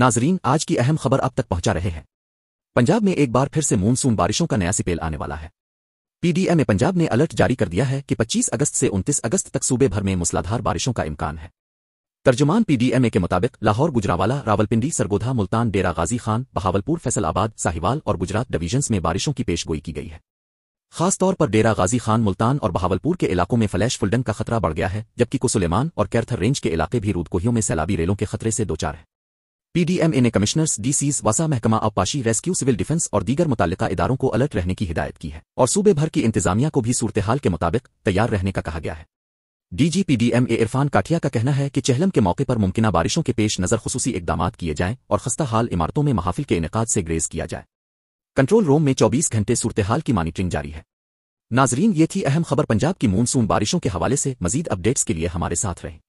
नाजरीन आज की अहम खबर अब तक पहुंचा रहे हैं पंजाब में एक बार फिर से मानसून बारिशों का नया सिपेल आने वाला है पीडीएम पंजाब ने अलर्ट जारी कर दिया है कि 25 अगस्त से 29 अगस्त तक सूबे भर में मूसलाधार बारिशों का इम्कान है तर्जुमान पीडीएमए के मुताबिक लाहौर गुजरावाला रावलपिंडी सरगोधा मुल्तान डेरा गाजी खान बहावलपुर फैसलाबाद साहिवाल और गुजरात डिवीजन्स में बारिशों की पेशगोई की गई है खासतौर पर डेरा गाजी खान मुल्तान और बहावलपुर के इलाकों में फ्लैश फुल्डन का खतरा बढ़ गया है जबकि कुसुलेमान और कैरथर रेंज के इलाके भी रूदकोहियों में सैलाबी रेलों के खतरे से दो चार है पीडीएमए ने कमिश्नर्स डीसीज वसा महकमा आबपाशी रेस्क्यू सिविल डिफेंस और दीगर मुतल इदारों को अलर्ट रहने की हिदायत की है और सूबे भर की इंतजामिया को भी सूरतहाल के मुताबिक तैयार रहने का कहा गया है डीजीपी डीएमए इरफान काठिया का कहना है कि चहलम के मौके पर मुमकिन बारिशों के पेश नज़र खसूसी इकदाम किए जाएं और खस्ता हाल इमारतों में महाफिल के इनका से ग्रेज किया जाए कंट्रोल रूम में 24 घंटे सूरतहाल की मॉनिटरिंग जारी है नाजरीन ये थी अहम खबर पंजाब की मानसून बारिशों के हवाले से मजीद अपडेट्स के लिए हमारे साथ रहें